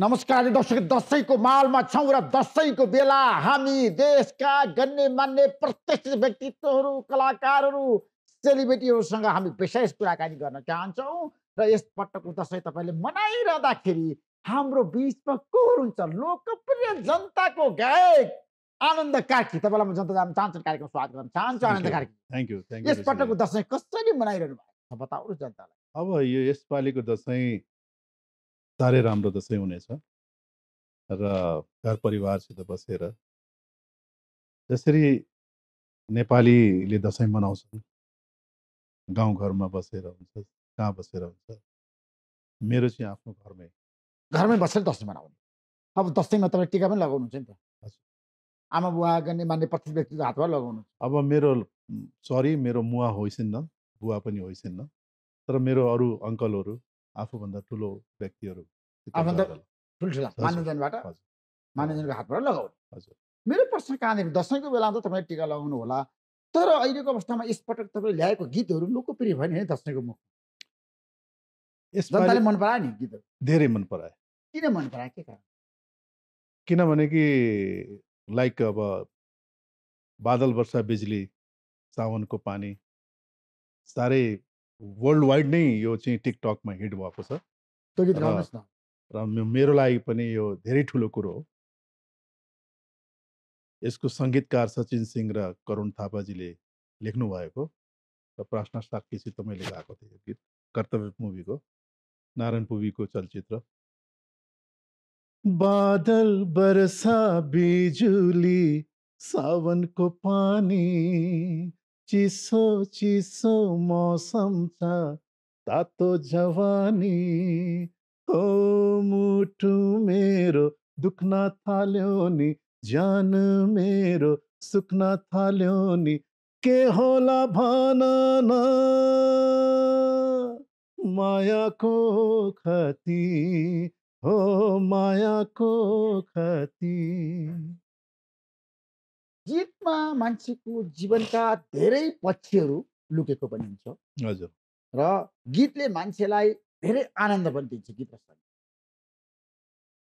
नमस्कार दर्शक दसैँको मालमा छौँ र दसैँको बेला हामी देशका गन्ने मान्ने प्रत्यक्ष व्यक्तित्वहरू कलाकारहरू सेलिब्रेटीहरूसँग हामी विशेष कुराकानी गर्न चाहन्छौँ र यसपटकको दसैँ तपाईँले मनाइरहँदाखेरि हाम्रो बिचमा को हुनुहुन्छ लोकप्रिय जनताको गायक आनन्द कार्की तपाईँलाई म जनता जान चाहन्छु कार्यक्रम स्वागत गर्न चाहन्छु आनन्द कार्की थ्याङ्क यू यसपटकको दसैँ कसरी मनाइरहनु भएको छ बताउनुहोस् जनतालाई अब यो यसपालिको दसैँ साह्रै राम्रो जस्तै हुनेछ र घर परिवारसित बसेर जसरी नेपालीले दसैँ मनाउँछन् गाउँघरमा बसेर हुन्छ कहाँ बसेर हुन्छ मेरो चाहिँ आफ्नो घरमै घरमै बसेर दसैँ मनाउने अब दसैँमा तपाईँ टिका पनि लगाउनुहुन्छ नि त हजुर आमा बुवा गर्ने मान्ने प्रत्येक व्यक्तिको हातमा लगाउनु अब मेरो सरी मेरो मुवा होइसिन्न बुवा पनि होइसिन्न तर मेरो अरू अङ्कलहरू आफूभन्दा ठुलो व्यक्तिहरू आफूभन्दा हातबाट लगाउने हजुर मेरो प्रश्न कहाँदेखि दसैँको बेला त तपाईँले टिका लगाउनु होला तर अहिलेको अवस्थामा यसपटक तपाईँले ल्याएको गीतहरू लोकप्रिय भयो नि दसैँको मुख जनताले मन परायो नि गीतहरू धेरै मन परायो किन मन परायो के कारण किनभने कि लाइक अब बादल वर्षा बिजुली सावनको पानी साह्रै वर्ल्ड वाइड नै यो चाहिँ टिकटकमा हिट भएको छ गीत न र मेरो लागि पनि यो धेरै ठुलो कुरो हो यसको सङ्गीतकार सचिन सिंह र करुण थापाजीले लेख्नुभएको र प्रार्थना साक्षी मैले गाएको थिएँ यो गीत कर्तव्य मुभीको नारायण पुवीको चलचित्र बादल बरसा बिजुली सावनको पानी चिसो चिसो मौसम छ तातो जवानी ओ मुटु मेरो दुख्न थाल्यो नि ज्यान मेरो सुक्न थाल्यो नि के होला भन न मायाको खती हो मायाको खती गीतमा मान्छेको जीवनका धेरै पक्षहरू लुकेको पनि हुन्छ हजुर र गीतले मान्छेलाई धेरै आनन्द पनि दिन्छ गीत रचना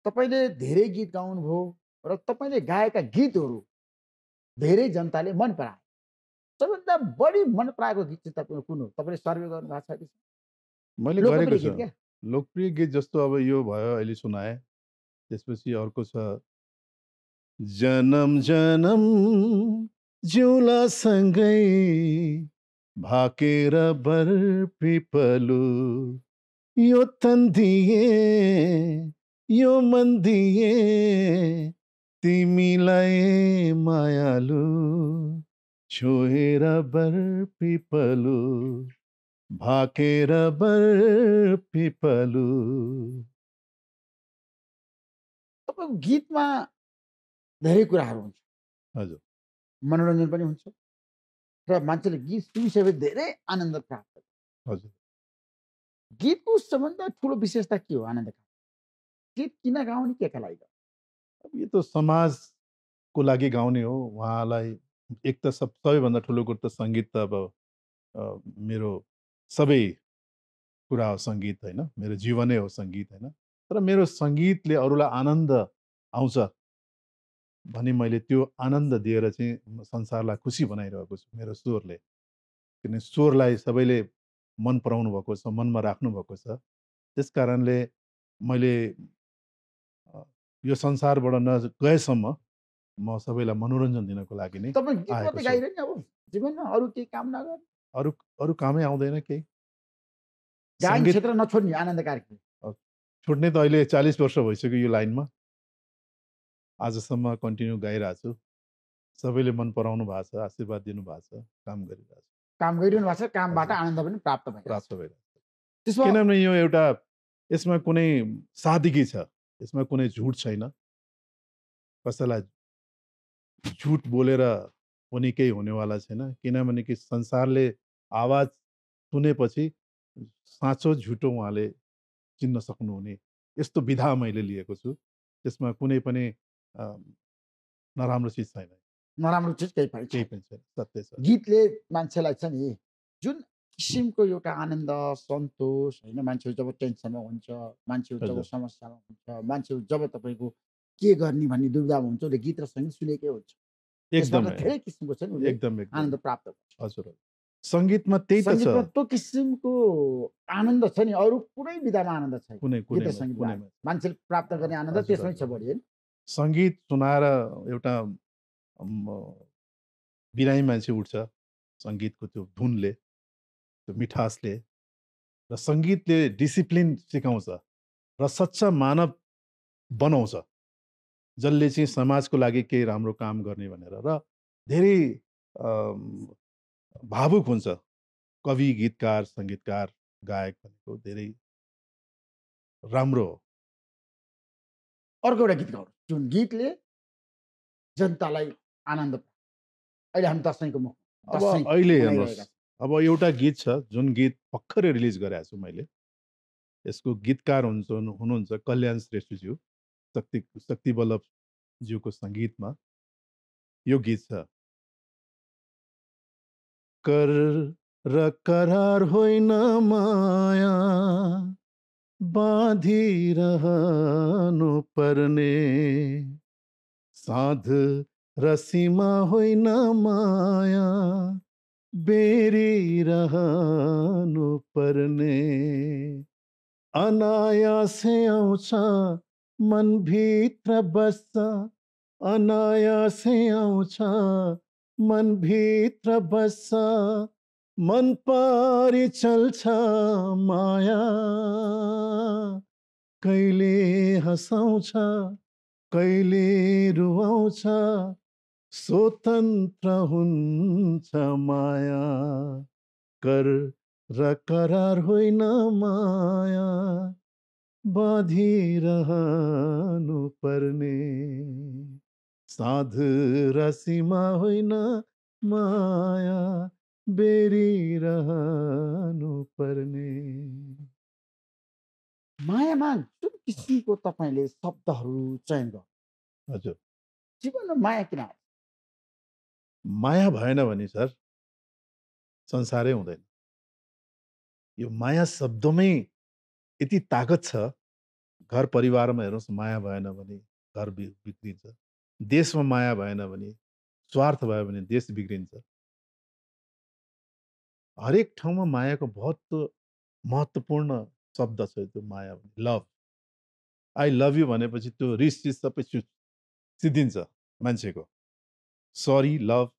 तपाईँले धेरै गीत गाउनुभयो र तपाईँले गाएका गीतहरू धेरै जनताले मन पराए सबैभन्दा बढी मन पराएको गीत चाहिँ तपाईँको कुन हो तपाईँले सर्वे गर्नु भएको छ मैले गरेको छु लोकप्रिय गीत जस्तो अब यो भयो अहिले सुनाएँ त्यसपछि अर्को छ जन्म जन्म जिउला सँगै भाकेर बर पिपलु यो तन दिए यो मन दिए तिमीलाई मायालु छोएर बर पिपलु भाकेर बर पिपलु अब गीतमा धेरै कुराहरू हुन्छ हजुर मनोरञ्जन पनि हुन्छ र मान्छेले गीत सुनिसकेपछि धेरै आनन्द प्राप्त गर्छ गीतको सबभन्दा ठुलो विशेषता के हो आनन्द गीत किन गाउने के का लागि यो त समाजको लागि गाउने हो उहाँलाई एक त सब सबैभन्दा ठुलो कुरो त सङ्गीत त अब मेरो सबै कुरा हो सङ्गीत होइन मेरो जीवनै हो सङ्गीत होइन तर मेरो सङ्गीतले अरूलाई आनन्द आउँछ भने मैले त्यो आनन्द दिएर चाहिँ संसारलाई खुसी बनाइरहेको छु मेरो स्वरले किनभने स्वरलाई सबैले मन पराउनु भएको छ मनमा राख्नु भएको छ त्यस कारणले मैले यो संसारबाट न गएसम्म म सबैलाई मनोरञ्जन दिनको लागि नै अरू केही काम नगर अरू कामै आउँदैन केही क्षेत्र नछोड्ने छुट्ने त अहिले चालिस वर्ष भइसक्यो यो लाइनमा आजसम्म कन्टिन्यू गाइरहेको छु सबैले मन पराउनु भएको छ आशीर्वाद दिनुभएको छ काम गरिरहेको छु काम गरिरहनु भएको छ कामबाट आनन्द पनि प्राप्त प्राप्त भइरहेको छ किनभने यो एउटा यसमा कुनै सादगी छ यसमा कुनै झुट छैन कसैलाई झुट बोलेर पनि केही हुनेवाला छैन किनभने कि संसारले आवाज सुनेपछि साँचो झुटो उहाँले चिन्न सक्नुहुने यस्तो विधा मैले लिएको छु त्यसमा कुनै पनि नराम्रो चिज छैन नराम्रो चिज केही पनि केही पनि छैन सत्य छ गीतले मान्छेलाई छ नि जुन किसिमको एउटा आनन्द सन्तोष होइन मान्छेहरू जब टेन्सनमा हुन्छ मान्छेहरू जब समस्यामा हुन्छ मान्छेहरू जब तपाईँको के गर्ने भन्ने दुविधामा हुन्छ उसले गीत र सङ्गीत सुनेकै हुन्छ एकदम धेरै किसिमको छ नि एकदम आनन्द प्राप्त हुन्छ हजुर सङ्गीतमा त्यही त छ त्यो किसिमको आनन्द छ नि अरू कुनै विधामा आनन्द छैन कुनै कुनै मान्छेले प्राप्त गर्ने आनन्द त्यसमै छ बढी होइन सङ्गीत सुनाएर एउटा बिरामी मान्छे उठ्छ सङ्गीतको त्यो धुनले त्यो मिठासले र सङ्गीतले डिसिप्लिन सिकाउँछ र सच्च मानव बनाउँछ जसले चाहिँ समाजको लागि केही राम्रो काम गर्ने भनेर र धेरै भावुक हुन्छ कवि गीतकार सङ्गीतकार गायक भनेको धेरै राम्रो हो अर्को एउटा गीत गाउनु जुन गीतले जनतालाई आनन्द अहिले हामी दसैँको मुख अब अहिले हेर्नुहोस् अब एउटा गीत छ जुन गीत भर्खरै रिलिज गरेको छु मैले यसको गीतकार हुन्छ हुनुहुन्छ कल्याण श्रेष्ठज्यू शक्ति शक्ति बल्लभज्यूको सङ्गीतमा यो गीत छ कर र करार होइन माया बांधी रहनु परने साध रसीमा होई न माया बेरी रहनु परने अनाया से औसा मन भीतर बसा अनाया से औसा मन भीतर बसा मन पारी चल्छ माया कहिले हँसाउँछ कहिले रुवाउँछ स्वतन्त्र हुन्छ माया कर र करार होइन माया रहनु पर्ने साध र सीमा होइन माया बेरी रहनु पर्ने मायामा जुन किसिमको तपाईँले शब्दहरू चयन गर्नु हजुर जीवनमा माया किन माया भएन भने सर संसारै हुँदैन यो माया शब्दमै यति तागत छ घर परिवारमा हेर्नुहोस् माया भएन भने घर बिग्रिन्छ देशमा माया भएन भने स्वार्थ भयो भने देश बिग्रिन्छ हरेक ठाउँमा मायाको बहुत महत्त्वपूर्ण शब्द छ त्यो माया भन्ने लभ आई लभ यु भनेपछि त्यो रिस चिज सबै सिद्धिन्छ मान्छेको सरी लभ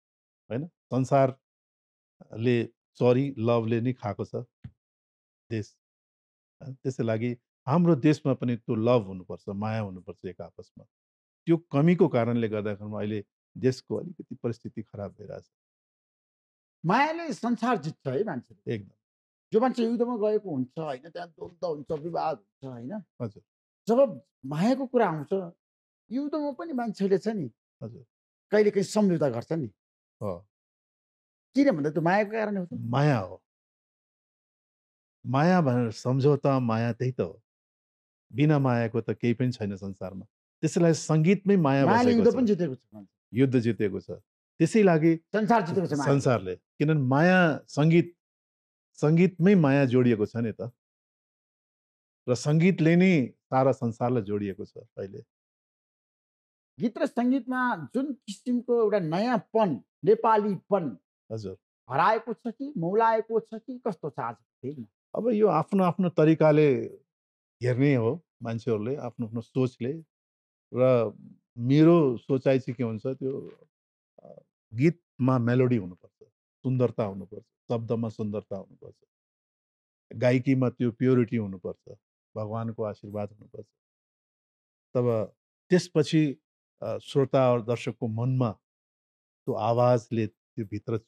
होइन संसारले सरी लभले नै खाएको छ देश त्यसै लागि हाम्रो देशमा पनि त्यो लभ हुनुपर्छ माया हुनुपर्छ एक आपसमा त्यो कमीको कारणले गर्दाखेरि अहिले देशको अलिकति परिस्थिति खराब भइरहेछ मायाले संसार जित्छ है मान्छे एकदम जो मान्छे युद्धमा गएको हुन्छ होइन त्यहाँ द्वन्द हुन्छ विवाद हुन्छ होइन हजुर जब मायाको कुरा आउँछ युद्धमा पनि मान्छेले छ नि हजुर कहिले कहीँ सम्झौता गर्छ नि किन भन्दा त्यो मायाको कारण हो माया हो माया भनेर सम्झौता माया त्यही त हो बिना मायाको त केही पनि छैन संसारमा त्यसैलाई सङ्गीतमै माया युद्ध पनि जितेको छ युद्ध जितेको छ त्यसै लागि संसार जितेको छ संसारले किनभने माया सङ्गीत सङ्गीतमै माया जोडिएको छ नि त र सङ्गीतले नै सारा संसारलाई जोडिएको छ अहिले गीत र सङ्गीतमा जुन किसिमको एउटा नयाँपन नेपालीपन हजुर हराएको छ कि मौलाएको छ कि कस्तो छ आज अब यो आफ्नो आफ्नो तरिकाले हेर्ने हो मान्छेहरूले आफ्नो आफ्नो सोचले र मेरो सोचाइ चाहिँ के हुन्छ त्यो गीतमा मेलोडी हुनुपर्छ सुन्दरता हुनुपर्छ शब्दमा सुन्दरता हुनुपर्छ गायकीमा त्यो प्योरिटी हुनुपर्छ भगवान्को आशीर्वाद हुनुपर्छ तब त्यसपछि श्रोता दर्शकको मनमा त्यो आवाजले त्यो भित्र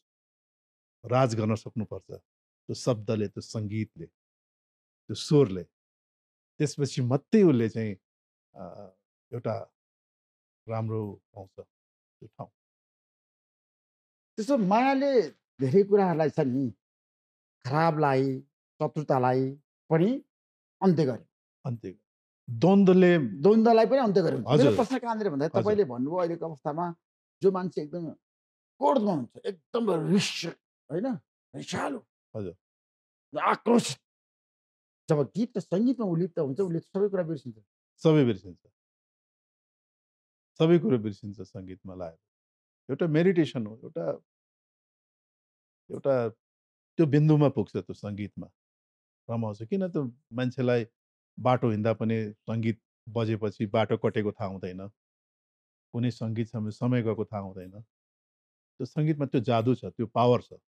राज गर्न सक्नुपर्छ त्यो शब्दले त्यो सङ्गीतले त्यो स्वरले त्यसपछि मात्रै उसले चाहिँ एउटा राम्रो पाउँछ त्यो ठाउँ त्यसो मायाले धेरै कुराहरूलाई छ नि खराबलाई शत्रुतालाई पनि अन्त्य गर्यो अन्त्य द्वन्द्वले द्वन्द्वलाई पनि अन्त्य गर्यो मेरो प्रश्न कहाँनिर भन्दा तपाईँले भन्नुभयो अहिलेको अवस्थामा जो मान्छे एकदम कोर्डमा हुन्छ एकदम रिस होइन रिसालो हजुर आक्रोशित जब गीत सङ्गीतमा उलिप्त हुन्छ उसले सबै कुरा बिर्सिन्छ सबै बिर्सिन्छ सबै कुरो बिर्सिन्छ सङ्गीतमा लाग्यो एउटा मेडिटेसन हो एउटा एउटा त्यो बिन्दुमा पुग्छ त्यो सङ्गीतमा रमाउँछ किन त्यो मान्छेलाई बाटो हिँड्दा पनि सङ्गीत बजेपछि बाटो कटेको थाहा हुँदैन कुनै सङ्गीत समय समय गएको थाहा हुँदैन त्यो सङ्गीतमा त्यो जादु छ त्यो पावर छ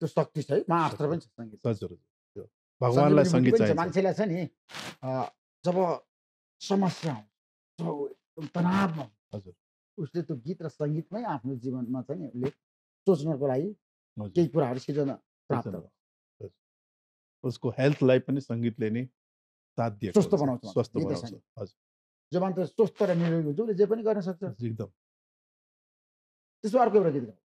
त्यो शक्ति छ है महाअस्त्र पनि छ सङ्गीत हजुर भगवान्लाई सङ्गीत चाहिन्छ मान्छेलाई छ नि जब समस्या जब तनावमा हजुर उसले त्यो गीत र सङ्गीतमै आफ्नो जीवनमा चाहिँ उसले सोच्नको लागि केही कुराहरू सिर्जना प्राप्त गर्छ उसको हेल्थलाई पनि सङ्गीतले नै साथ दिएको स्वस्थ बनाउँछ स्वस्थ बनाउँछ हजुर जब अन्त स्वस्थ र निरोगी हुन्छ उसले जे पनि गर्न सक्छ एकदम त्यसो अर्को एउटा गीत गाउँ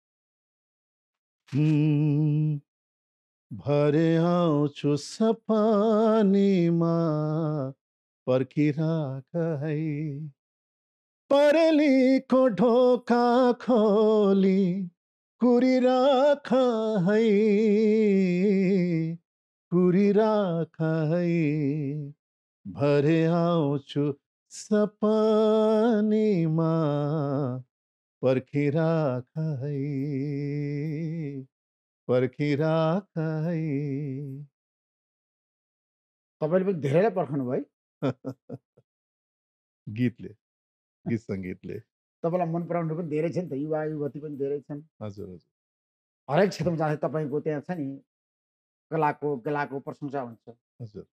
भरे आउँछु सपानीमा पर्खिराख है परेलीको ढोका खोली कुरी राखा है कुरी राखा है भरे सपनी मा परखी राखा है परखी राखा है तपाईँले पनि धेरैलाई पर्खनु भयो गीतले गीत संगीतले तपाईँलाई मन पराउनु पनि धेरै छ नि त युवा युवती पनि धेरै छन् हजुर हजुर हरेक क्षेत्रमा जाँदा तपाईँको त्यहाँ छ नि कलाको कलाको प्रशंसा हुन्छ हजुर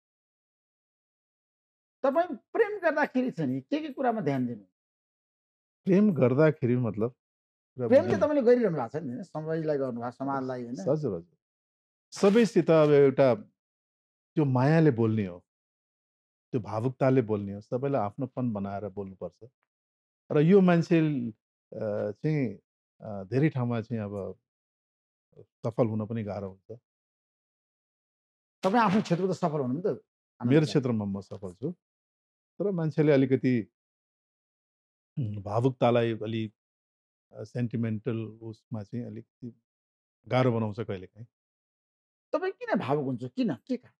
तपाईँ प्रेम गर्दाखेरि छ नि के के कुरामा ध्यान दिनु प्रेम गर्दाखेरि मतलब प्रेम चाहिँ तपाईँले गरिरहनु भएको छ नि होइन सबैलाई गर्नुभएको समाजलाई होइन हजुर हजुर सबैसित अब एउटा त्यो मायाले बोल्ने हो त्यो भावुकताले बोल्ने हो सबैलाई आफ्नोपन बनाएर बोल्नुपर्छ र यो मान्छे चाहिँ धेरै ठाउँमा चाहिँ अब सफल हुन पनि गाह्रो हुन्छ तपाईँ आफ्नो क्षेत्रमा त सफल हुनु त मेरो क्षेत्रमा म सफल छु तर मान्छेले अलिकति भावुकतालाई अलिक सेन्टिमेन्टल उसमा चाहिँ अलिकति गाह्रो बनाउँछ कहिलेकाहीँ तपाईँ किन भावुक हुन्छ किन के कारण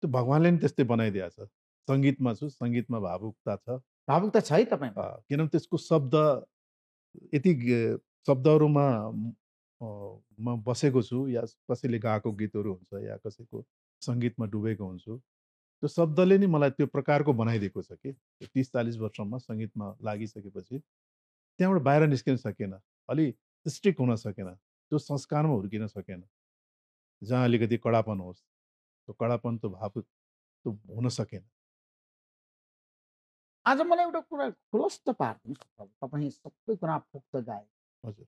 त्यो भगवान्ले नि त्यस्तै बनाइदिएको छ सङ्गीतमा छु सङ्गीतमा भावुकता छ भावुकता छ है तपाईँ किनभने त्यसको शब्द यति शब्दहरूमा म बसेको छु या कसैले गाएको गीतहरू हुन्छ या कसैको सङ्गीतमा डुबेको हुन्छु त्यो शब्दले नै मलाई त्यो प्रकारको बनाइदिएको छ कि तिस चालिस वर्षमा सङ्गीतमा लागिसकेपछि त्यहाँबाट बाहिर निस्किन सकेन अलि स्ट्रिक हुन सकेन त्यो संस्कारमा हुर्किन सकेन जहाँ अलिकति कडापन होस् त्यो कडापन त भावुक त हुन सकेन आज मलाई एउटा कुरा खुलस्त पार्नुहोस् तपाईँ सबै कुरा पुग्छ गाए हजुर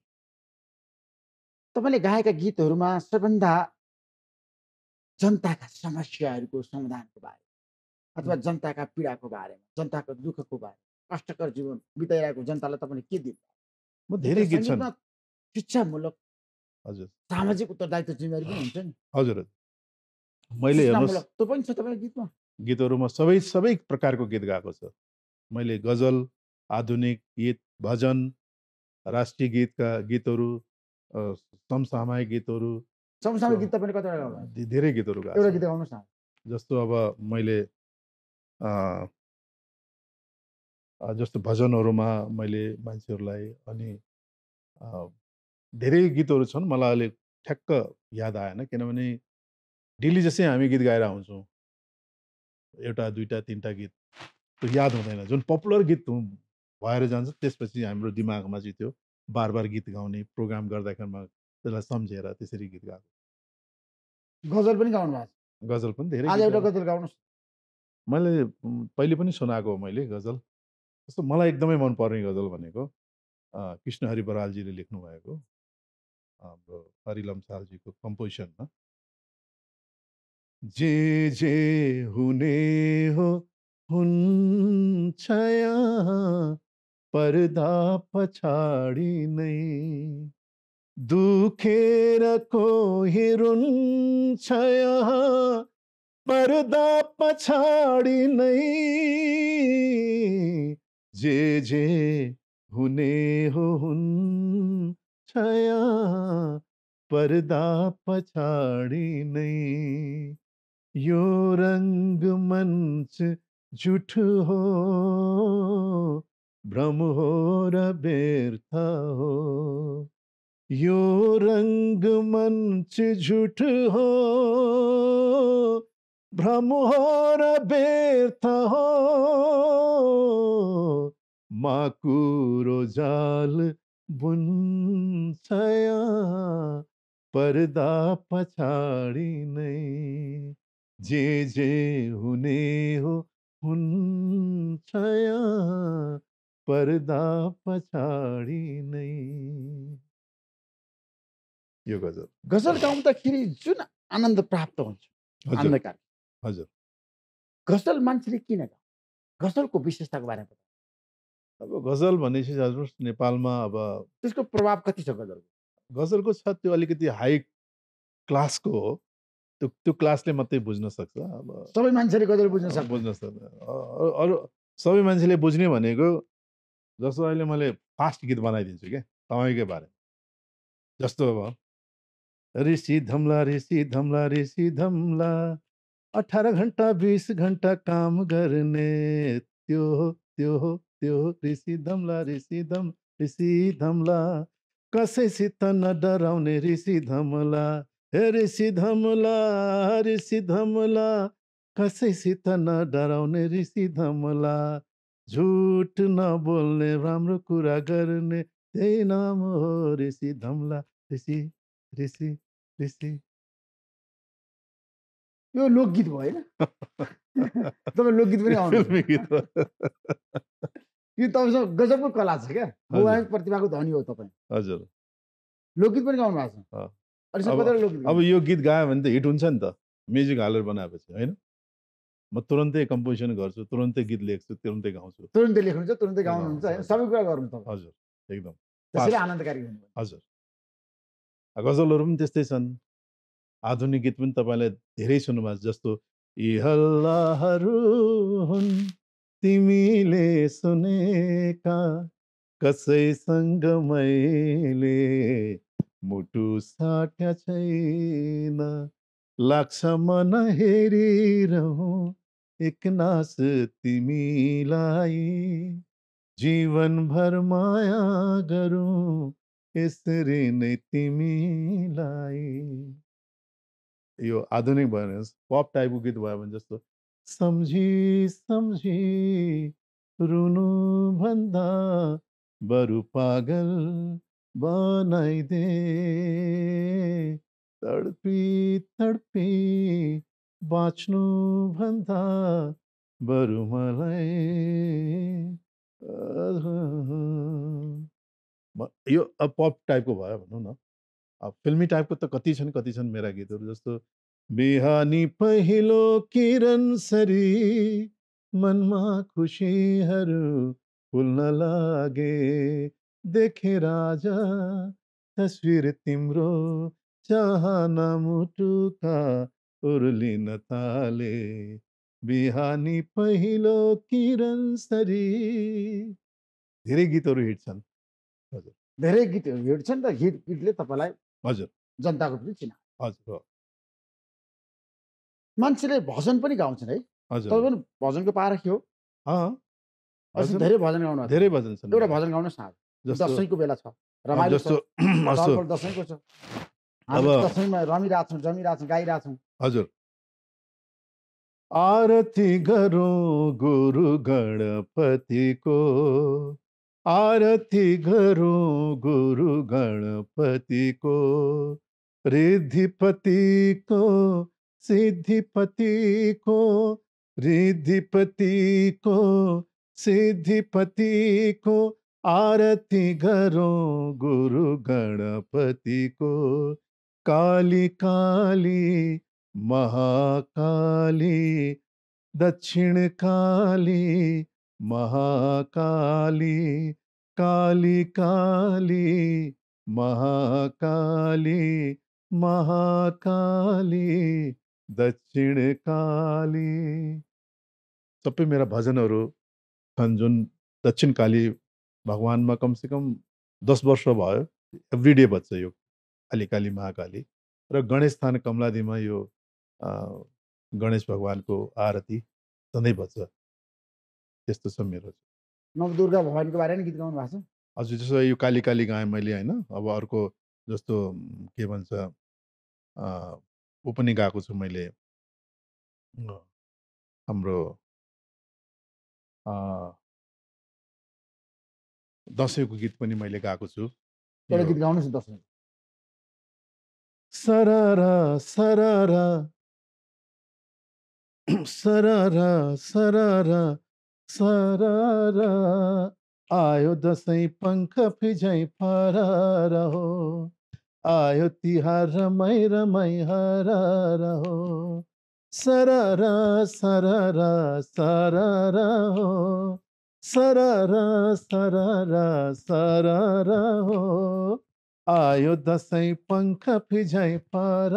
तपाईँले गाएका गीतहरूमा सबैभन्दा जनताका समस्याहरूको समाधानको बारे अथवा जनताका पीडाको बारेमा जनताको दुःखको बारेमा कष्टकर जीवन बिताइरहेको जनतालाई तपाईँले के दिनु म धेरै गीत छन् शिक्षामूलक हजुर सामाजिक उत्तरदायित्व जिम्मेवारी पनि हुन्छ नि हजुर मैले त्यो पनि छ तपाईँको गीतमा गीतहरूमा सबै सबै प्रकारको गीत गाएको छ मैले गजल आधुनिक गीत भजन राष्ट्रिय गीतका गीतहरू समसामयिक गीतहरू समसामयिक गीत तपाईँले कतिवटा धेरै गीतहरू एउटा गीत गाउनुहोस् न जस्तो अब मैले जस्तो भजनहरूमा मैले मान्छेहरूलाई अनि धेरै गीतहरू छन् मलाई अहिले ठ्याक्क याद आएन किनभने डेली जस्तै हामी गीत गाएर आउँछौँ एउटा दुईवटा तिनवटा गीत त्यो याद हुँदैन जुन पपुलर गीत भएर जान्छ त्यसपछि हाम्रो दिमागमा चाहिँ त्यो बार बार गीत गाउने प्रोग्राम गर्दाखेरिमा त्यसलाई सम्झेर त्यसरी गीत गाएको गजल पनि गाउनु भएको गजल पनि धेरै एउटा गजल गाउनुहोस् मैले पहिले पनि सुनाएको हो मैले गजल जस्तो मलाई एकदमै मन पर्ने गजल भनेको कृष्ण हरि बरालजीले लेख्नुभएको हाम्रो हरि लम्सालजीको कम्पोजिसनमा जे जे हुने हो छया पर्दा पछाडी नै दुखेर को हिरुन छया पर्दा पछाडी नै जे जे हुने हो हुन्छया पर्दा पछाडी नै यो रंग मंच झूठ हो भ्रम हो रेर्थ हो यो रंग मंच झूठ हो भ्रम हो रेर्थ हो माकुरो जाल छया पर्दा पछाड़ी नहीं जे जे हुने हो हुन्छ पर्दा पछाडि नै यो गजल गजल गाउँदाखेरि जुन आनन्द प्राप्त हुन्छ आनन्दकार हजुर गजल मान्छेले किन गाउँ गजलको विशेषताको बारेमा अब गजल भनेपछि हजुर नेपालमा अब त्यसको प्रभाव कति छ गजलको गजलको छ त्यो अलिकति हाई क्लासको हो त्यो त्यो क्लासले मात्रै बुझ्न सक्छ अब सबै मान्छेले कसरी बुझ्न सक्छ बुझ्न सक्छ अरू सबै मान्छेले बुझ्ने भनेको जस्तो अहिले मैले फास्ट गीत बनाइदिन्छु क्या तपाईँकै बारे जस्तो अब ऋषि धम्ला ऋषि धम्ला ऋषि धम्ला अठार घन्टा बिस घन्टा काम गर्ने त्यो त्यो त्यो ऋषि धम्ला ऋषि धम ऋषि धम्ला कसैसित न डराउने ऋषि धम्ला ऋषि धमला ऋषि धमला कसैसित न डराउने ऋषि धमला झुट नबोल्ने राम्रो कुरा गर्ने त्यही नाम हो ऋषि धमला ऋषि ऋषि ऋषि यो लोकगीत भयो होइन तपाईँ लोकगीत पनि आउनु यो तपाईँसँग गजबको कला छ क्या प्रतिभाको धनी हो तपाईँ हजुर लोकगीत पनि गाउनु भएको छ अब, यो गीत गायो भने त हिट हुन्छ नि त म्युजिक हालेर बनाएपछि होइन म तुरन्तै कम्पोजिसन गर्छु तुरन्तै गीत लेख्छु तुरन्तै गाउँछु तुरन्तै लेख्नुहुन्छ तुरन्तै गाउनुहुन्छ होइन सबै कुरा गर्नु हजुर एकदम आनन्दकारी हजुर गजलहरू पनि त्यस्तै छन् आधुनिक गीत पनि तपाईँलाई धेरै सुन्नुभएको जस्तो यी हल्लाहरू हुन् तिमीले सुनेका कसैसँग मैले मुटु साठ्या छैन लाग्छ मन हेरिरहँ एकनास तिमीलाई जीवनभर माया गरौँ यसरी नै तिमीलाई यो आधुनिक भयो भने पप टाइपको गीत भयो भने जस्तो सम्झी सम्झी रुनु भन्दा बरु पागल बनाई दे तडपी तडपी बाँच्नु भन्दा बरु मलाई यो अब पप टाइपको भयो भनौँ न अब फिल्मी टाइपको त कति छन् कति छन् मेरा गीतहरू जस्तो बिहानी पहिलो किरण सरी मनमा खुसीहरू फुल्न लागे देखे राजा तस्विर तिम्रो चाहना मुटुका उर्लिन थाले बिहानी पहिलो किरण सरी धेरै गीतहरू हिट छन् हजुर धेरै गीतहरू हिट छन् र हिट गीतले तपाईँलाई हजुर जनताको पनि चिना हजुर मान्छेले भजन पनि गाउँछन् है हजुर तपाईँ पनि भजनको पारा के हो धेरै भजन गाउनु धेरै भजन छन् एउटा भजन गाउनुहोस् न दसैँको बेला छ रमाइलो दसैँको छ हामी दसैँमा रमिरहेछौँ जमिरहेछौँ गाइरहेछौँ हजुर आरती गरौँ गुरु गणपतिको आरती गरौँ गुरु गणपतिको रिद्धिपतिको सिद्धिपतिको रिद्धिपतिको सिद्धिपतिको आरती करो गुरु गणपति को काली काली महाकाली दक्षिण काली महाकाली काली काली महाकाली महाकाली दक्षिण काली सब मेरा भजन और खंजुन दक्षिण काली भगवान्मा कमसेकम दस वर्ष भयो एभ्री डे बज्छ यो कालीकाली महाकाली र गणेश स्थान कमलादीमा यो गणेश भगवान्को आरती सधैँ बज्छ त्यस्तो छ मेरो नवदुर्गा भवानीको बारेमा गीत गाउनु भएको छ हजुर जस्तो यो काली काली गाएँ मैले होइन अब अर्को जस्तो के भन्छ ऊ पनि गएको छु मैले हाम्रो दसैँको गीत पनि मैले गाएको छु गीत गाउनुहोस् दसैँ सररा सररा सररा सररा आयो दसैँ पङ्ख फिजै फरार हो आयो तिहार रमाइ रमाइ हरार हो सररा सररा सररा हो सरर सरर सरर हो आयो दसैँ पङ्ख फिझै पार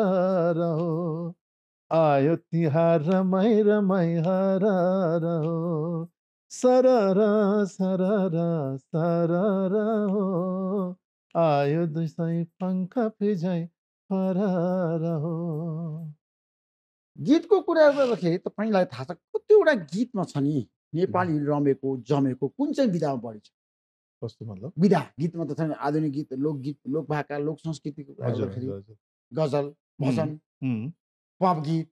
हो आयो तिहार रमाइ रमाइ हर हो सरर सरर सरर हो आयो दसैँ पङ्ख फिझै पार हो गीतको कुरा गर्दाखेरि तपाईँलाई थाहा छ कतिवटा गीतमा छ नि नेपाली रमेको जमेको कुन चाहिँ विधामा बढी छ कस्तो मतलब विधा गीतमा त छैन आधुनिक गीत लोकगीत लोकभाका लोक संस्कृतिको गजल भजन पप गीत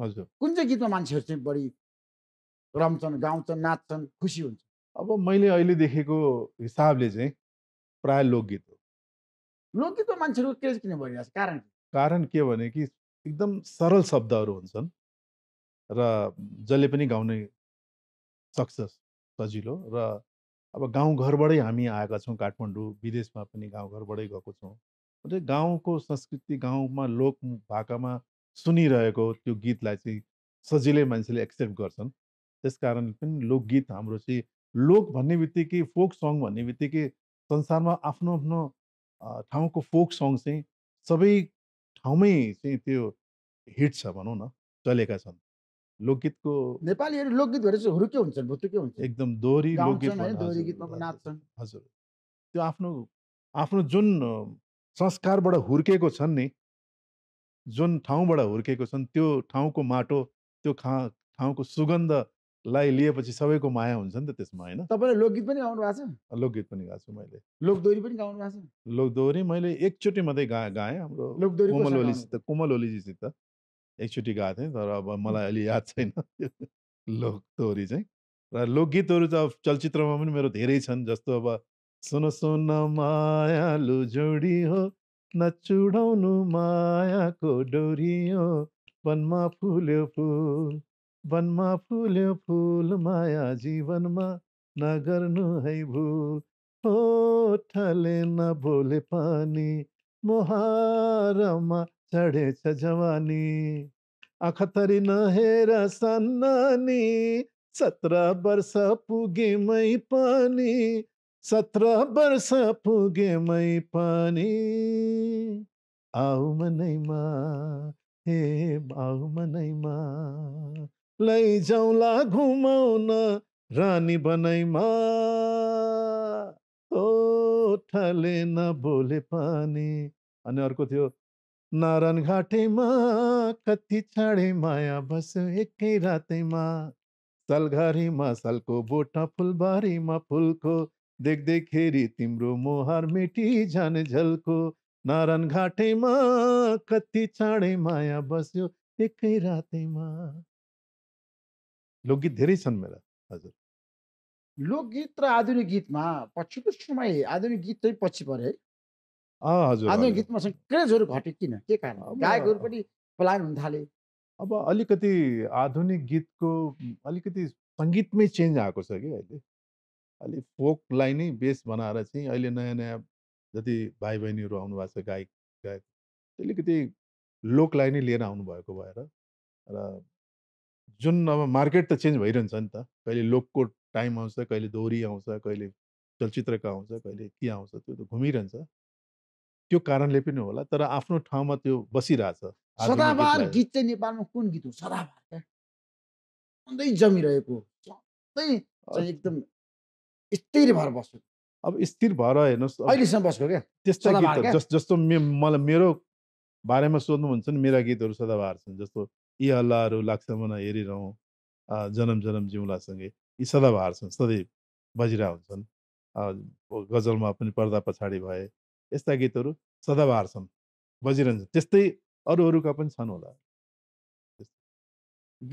हजुर कुन चाहिँ गीतमा मान्छेहरू चाहिँ बढी रम्छन् गाउँछन् नाच्छन् खुसी हुन्छ अब मैले अहिले देखेको हिसाबले चाहिँ प्राय लोकगीत हो लोकगीतमा मान्छेहरू क्रेज किन भइरहेको छ कारण कारण के भने कि एकदम सरल शब्दहरू हुन्छन् र जसले पनि गाउने सक्सेस सजिलो र अब गाउँघरबाटै हामी आएका छौँ काठमाडौँ विदेशमा पनि गाउँघरबाटै गएको छौँ अझै गाउँको संस्कृति गाउँमा लोक भाकामा सुनिरहेको त्यो गीतलाई चाहिँ सजिलै मान्छेले एक्सेप्ट गर्छन् त्यस कारण पनि लोकगीत हाम्रो चाहिँ लोक भन्ने बित्तिकै फोक सङ भन्ने बित्तिकै संसारमा आफ्नो आफ्नो ठाउँको फोक सङ चाहिँ सबै ठाउँमै चाहिँ त्यो हिट छ भनौँ न चलेका छन् लोकगीतको नेपालीहरू लोकगीतहरू चाहिँ हुर्के हुन्छन् भुतुके हुन्छ एकदम दोहोरी दोहोरी गीतमा नाच्छन् हजुर त्यो आफ्नो आफ्नो जुन संस्कारबाट हुर्केको छन् नि जुन ठाउँबाट हुर्केको छन् त्यो ठाउँको माटो त्यो खा ठाउँको सुगन्धलाई लिएपछि सबैको माया हुन्छ नि त त्यसमा होइन तपाईँले लोकगीत पनि गाउनु भएको छ लोकगीत पनि गाएको छु मैले लोकदोरी पनि गाउनु भएको छ लोकदोरी मैले एकचोटि मात्रै गा गाएँ हाम्रो कोमल ओलीसित कोमल ओलीजीसित एकचोटि गएको थिएँ तर अब मलाई अहिले याद छैन लोकदोहोरी चाहिँ र लोकगीतहरू त अब चलचित्रमा पनि मेरो धेरै छन् जस्तो अब सुन सुन लु जोडी हो मया मायाको डोरी हो वनमा फुल्यो फुल वनमा फुल्यो फुल माया जीवनमा नगर्नु है भुल न भोले पानी मोहारमा चढेछ जवानी अखतरी नहेरा नहेर सन्नानी सत्र वर्ष पुगे मै पनि सत्र वर्ष पुगे मै पनि आऊ मनैमा हे आऊ मनैमा लैजाउँला घुमाउन रानी बनैमा ओठले नबोले पानी अनि अर्को थियो नारायण घाटेमा कति छाडे माया बस एकै रातैमा सलघारीमा सालको बोटा फुलबारीमा फुलको देख्दैखेरि तिम्रो मोहार मेटी झन झल्को नारायण घाटेमा कति चाँडै माया बस्यो एकै रातैमा लोकगीत धेरै छन् मेरा हजुर लोकगीत र आधुनिक गीतमा पछिल्लो समय आधुनिक गीत चाहिँ पछि परे आधुनिक गीतमा चाहिँ क्रेजहरू घट्यो किन के कारण गायकहरू पनि पलायन हुन थाले अब अलिकति आधुनिक गीतको अलिकति सङ्गीतमै चेन्ज आएको छ कि अहिले। अलिक फोकलाई नै बेस बनाएर चाहिँ अहिले नयाँ-नयाँ जति भाइ-बहिनीहरू आउनुभएको छ गायक गायक अलिकति लोकलाई नै लिएर आउनुभएको भएर र जुन अब मार्केट त चेन्ज भइरहन्छ नि त। कहिले लोकको टाइम आउँछ, कहिले दोहोरी आउँछ, कहिले चलचित्रको आउँछ, कहिले के आउँछ त्यो त घुमिरहन्छ। त्यो कारणले पनि होला तर आफ्नो ठाउँमा त्यो बसिरहेछ सदाबार गीत चाहिँ नेपालमा कुन गीत हो सदाबार सधैँ जमिरहेको सधैँ एकदम स्थिर भएर बस्यो अब स्थिर भएर हेर्नुहोस् अहिलेसम्म बस्यो क्या त्यस्तो गीत जस्तो मलाई मेरो बारेमा सोध्नुहुन्छ नि मेरा गीतहरू सदाबार छन् जस्तो यी हल्लाहरू लाग्छ मन हेरिरहँ जनम जनम जिउलासँगै यी सदाबार छन् सधैँ बजिरह हुन्छन् गजलमा पनि पर्दा पछाडि भए यस्ता गीतहरू सदाबार छन् बजिरहन्छ त्यस्तै अरू अरूका पनि छन् होला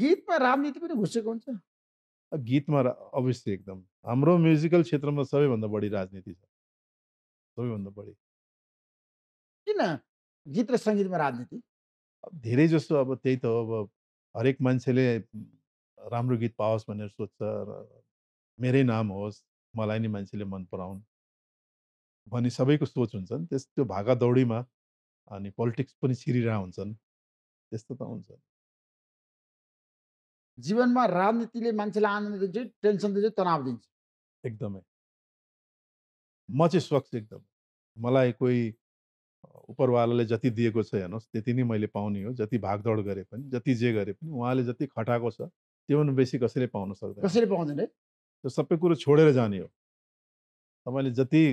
गीतमा राजनीति पनि घुसेको हुन्छ गीतमा अवश्य एकदम हाम्रो म्युजिकल क्षेत्रमा सबैभन्दा बढी राजनीति छ सबैभन्दा बढी किन गीत र सङ्गीतमा राजनीति धेरै जस्तो अब त्यही त हो अब हरेक मान्छेले राम्रो गीत पाओस् भनेर सोध्छ र मेरै नाम होस् मलाई नै मान्छेले मन पराउन् भन्ने सबैको सोच हुन्छन् त्यस त्यो भागा दौडीमा अनि पोलिटिक्स पनि छिरिरह हुन्छन् त्यस्तो त हुन्छ जीवनमा राजनीतिले मान्छेलाई आनन्द दिन्छ टेन्सन दिन्छ तनाव दिन्छ एकदमै म चाहिँ स्वच्छ एकदम मलाई कोही उपरवालाले जति दिएको छ हेर्नुहोस् त्यति नै मैले पाउने हो जति भागदौड गरे पनि जति जे गरे पनि उहाँले जति खटाएको छ त्योभन्दा बेसी कसैले पाउन सक्दैन कसैले पाउँदैन त्यो सबै कुरो छोडेर जाने हो तपाईँले जति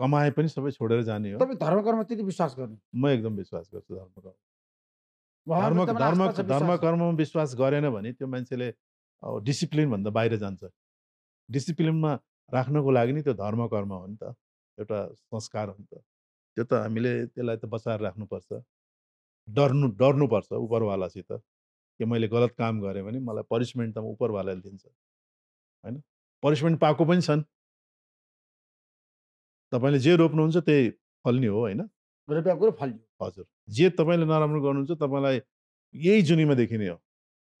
कमाए पनि सबै छोडेर जाने हो तपाईँ धर्म कर्म त्यति विश्वास गर्नु म एकदम विश्वास गर्छु धर्म कर्म धर्म धर्म धर्म कर्ममा विश्वास गरेन भने त्यो मान्छेले डिसिप्लिनभन्दा बाहिर जान्छ डिसिप्लिनमा राख्नको लागि नि त्यो धर्म कर्म हो नि त एउटा संस्कार हो नि त त्यो त हामीले त्यसलाई त बचाएर राख्नुपर्छ डर्नु डर्नुपर्छ उपरवालासित कि मैले गलत काम गरेँ भने मलाई पनिसमेन्ट त उपरवालाले दिन्छ होइन पनिसमेन्ट पाएको पनि छन् तपाईँले जे रोप्नुहुन्छ त्यही फल्ने हो होइन रोपेको कुरो फल्ने हजुर जे तपाईँले नराम्रो गर्नुहुन्छ तपाईँलाई यही जुनीमा देखिने हो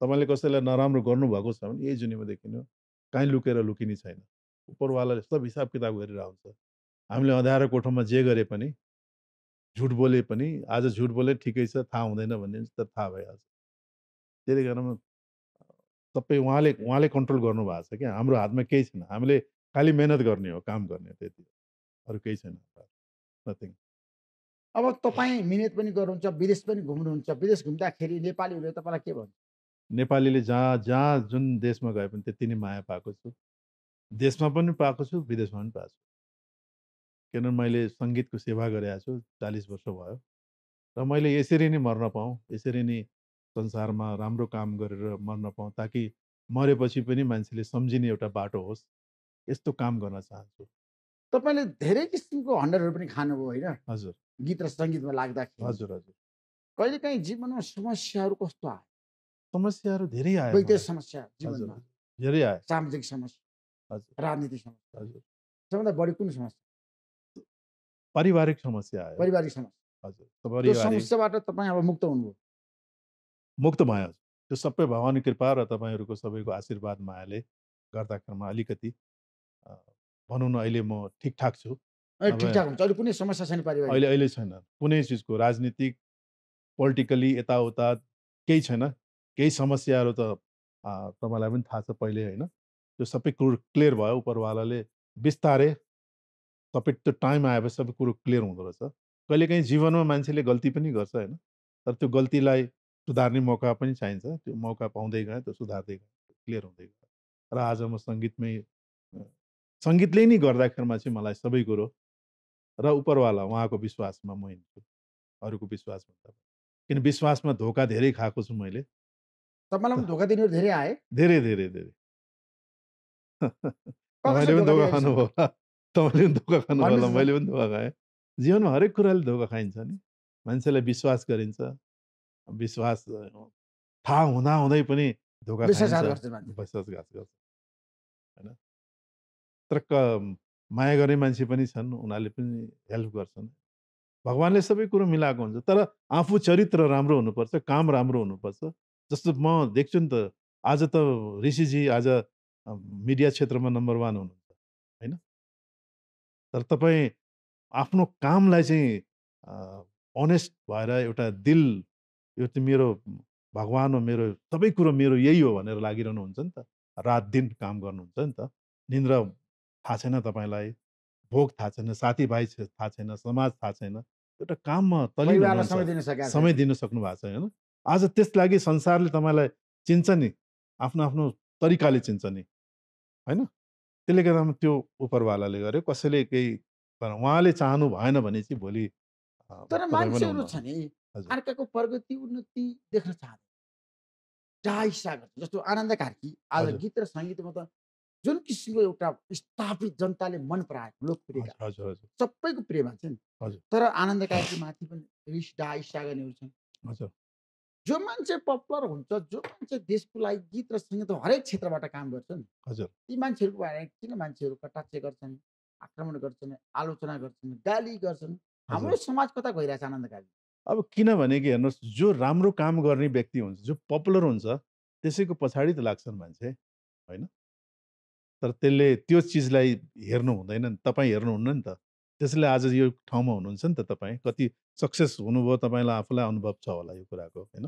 तपाईँले कसैलाई नराम्रो गर्नुभएको छ भने यही जुनीमा देखिने हो कहीँ लुकेर लुकिने छैन उपरवालाले सब हिसाब किताब गरेर हुन्छ हामीले अँध्यारो कोठोमा जे गरे पनि झुट बोले पनि आज झुट बोले ठिकै छ थाहा हुँदैन भन्ने त थाहा भइहाल्छ त्यसले गर्दा सबै उहाँले उहाँले कन्ट्रोल गर्नुभएको छ क्या हाम्रो हातमा केही छैन हामीले खालि मेहनत गर्ने हो काम गर्ने त्यति हो अरू केही छैन नथिङ अब तपाईँ मिहिनेत पनि गर्नुहुन्छ विदेश पनि घुम्नुहुन्छ विदेश घुम्दाखेरि नेपालीहरूले तपाईँलाई के भन्छ नेपालीले जहाँ जहाँ जुन देशमा गए पनि त्यति नै माया पाएको छु देशमा पनि पाएको छु विदेशमा पनि पाएको छु किनभने मैले सङ्गीतको सेवा गरेको छु चालिस वर्ष भयो र मैले यसरी नै मर्न पाऊँ यसरी नै संसारमा राम्रो काम गरेर मर्न पाऊँ ताकि मरेपछि पनि मान्छेले सम्झिने एउटा बाटो होस् यस्तो काम गर्न चाहन्छु तपाईँले धेरै किसिमको हन्डरहरू पनि खानुभयो होइन हजुर गीत र सङ्गीतमा लाग्दाखेरि हजुर हजुर कहिलेकाहीँ जीवनमा समस्याहरू कस्तो आयो समस्याहरू धेरै आयो वैदेश समस्या जीवनमा धेरै आयो सामाजिक समस्या हजुर राजनीतिक समस्या हजुर सबभन्दा बढी कुन समस्या पारिवारिक समस्या आयो पारिवारिक समस्या हजुर समस्याबाट तपाईँ अब मुक्त हुनुभयो मुक्त भयो त्यो सबै भगवान्को कृपा र तपाईँहरूको सबैको आशीर्वाद मायाले गर्दाखेरिमा अलिकति भनौँ न अहिले म ठिकठाक छु ठिकठाक हुन्छ अहिले कुनै समस्या छैन पारिवारिक अहिले अहिले छैन कुनै चिजको राजनीतिक पोलिटिकली यताउता केही छैन केही समस्याहरू त तपाईँलाई पनि थाहा छ पहिले होइन त्यो सबै कुरो क्लियर भयो उपरवालाले बिस्तारै सबै त्यो टाइम आएपछि सबै कुरो क्लियर हुँदो रहेछ कहिलेकाहीँ जीवनमा मान्छेले गल्ती पनि गर्छ होइन तर त्यो गल्तीलाई सुधार्ने मौका पनि चाहिन्छ त्यो मौका पाउँदै गएँ त्यो सुधार्दै गएँ क्लियर हुँदै गयो र आज म सङ्गीतमै सङ्गीतले नै गर्दाखेरिमा चाहिँ मलाई सबै कुरो र उपरवाला उहाँको विश्वासमा म हिँड्छु अरूको विश्वासमा किन विश्वासमा धोका धेरै खाएको छु मैले तपाईँलाई पनि धोका दिनु धेरै आए धेरै धेरै धेरै तपाईँले पनि धोका खानुभयो तपाईँले पनि धोका खानु होला मैले पनि धोका खाएँ जीवनमा हरेक कुराले धोका खाइन्छ नि मान्छेलाई विश्वास गरिन्छ विश्वास थाहा हुँदै पनि धोका विश्वासघात गर्छ तर माया गर्ने मान्छे पनि छन् उनीहरूले पनि हेल्प गर्छन् भगवान्ले सबै कुरो मिलाएको हुन्छ तर आफू चरित्र राम्रो हुनुपर्छ काम राम्रो हुनुपर्छ जस्तो म देख्छु नि त आज त ऋषिजी आज मिडिया क्षेत्रमा नम्बर वान हुनुहुन्छ होइन तर तपाईँ आफ्नो कामलाई चाहिँ अनेस्ट भएर एउटा दिल यो चाहिँ मेरो भगवान् हो मेरो सबै कुरो मेरो यही हो भनेर लागिरहनु हुन्छ नि त रात दिन काम गर्नुहुन्छ नि त निन्द्रा थाहा छैन तपाईँलाई, भोग थाहा छैन, साथीभाइ थाहा छैन, समाज थाहा छैन, एउटा काममा समय दिन सक्नु भएको छ होइन? आज त्यस लागि संसारले तपाईँलाई चिन्छ नि, आफ्नो आफ्नो तरिकाले चिन्छ नि, होइन? त्यसले गर्दामा त्यो उपरवालाले गर्यो, कसैले केही उहाँले चाहनु भएन भने चाहिँ भोलि तर नि अर्काको प्रगति उन्नति देख्न चाहन्छ इच्छा जस्तो आनन्द कार्की आज गीत र सङ्गीतमा त जुन किसिमको एउटा स्थापित जनताले मन पराएको लोकप्रिय सबैको प्रिय मान्छ नि तर आनन्द कार्यक्रम माथि पनि रिस्टा इस्टा गर्नेहरू छन् जो मान्छे पपुलर हुन्छ जो मान्छे देशको लागि गीत र सङ्गीत हरेक क्षेत्रबाट काम गर्छन् ती मान्छेहरूको बारेमा किन मान्छेहरू कटाक्ष गर्छन् आक्रमण गर्छन् आलोचना गर्छन् गाली गर्छन् हाम्रो समाज कता गइरहेछ आनन्द कार्यक्रम अब किनभने कि हेर्नुहोस् जो राम्रो काम गर्ने व्यक्ति हुन्छ जो पपुलर हुन्छ त्यसैको पछाडि त लाग्छन् मान्छे होइन तर त्यसले त्यो चिजलाई हेर्नु हुँदैन नि तपाईँ हेर्नुहुन्न नि त त्यसैले आज यो ठाउँमा हुनुहुन्छ नि त तपाईँ कति सक्सेस हुनुभयो तपाईँलाई आफूलाई अनुभव छ होला यो कुराको होइन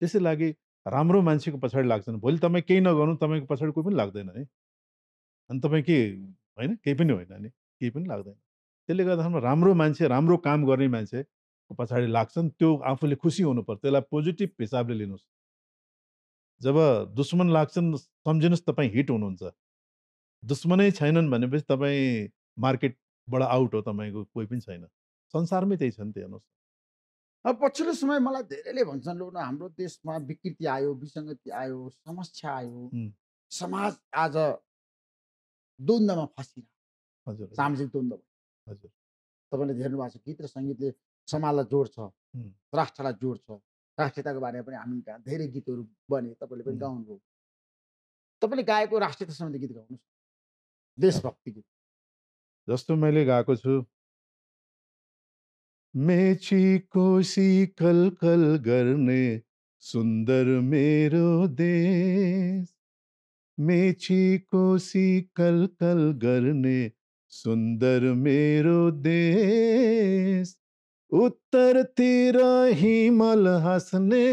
त्यसै लागि राम्रो मान्छेको पछाडि लाग्छन् भोलि तपाईँ केही नगर्नु तपाईँको पछाडि कोही पनि लाग्दैन नि अनि तपाईँ के होइन केही पनि होइन नि केही पनि लाग्दैन त्यसले गर्दाखेरि राम्रो मान्छे राम्रो काम गर्ने मान्छेको पछाडि लाग्छन् त्यो आफूले खुसी हुनुपर्छ त्यसलाई पोजिटिभ हिसाबले लिनुहोस् जब दुश्मन लाग्छन् सम्झिनुहोस् तपाईँ हिट हुनुहुन्छ दुश्मनै छैनन् भनेपछि तपाईँ मार्केटबाट आउट हो तपाईँको कोही पनि छैन संसारमै त्यही छन् त्यो हेर्नुहोस् अब पछिल्लो समय मलाई धेरैले भन्छन् ल हाम्रो देशमा विकृति आयो विसङ्गति आयो समस्या आयो समाज आज द्वन्द्वमा फसिन हजुर सामाजिक द्वन्द्व हजुर तपाईँले हेर्नु भएको छ गीत र सङ्गीतले समाजलाई जोड्छ राष्ट्रलाई जोड्छ राष्ट्रियताको बारेमा पनि हामी धेरै गीतहरू बने तपाईँले पनि गाउनुभयो तपाईँले गाएको राष्ट्रियता सम्बन्धी गीत गाउनुहोस् देशभक्ति गीत दोस्तों मैं गा कुछ मेची कोसी कल कल गर्ने सुन्दर मेरो देश मेची कोसी कल कल गर्ने सुन्दर मेरो देश उत्तर तीर हिमल हाँस्ने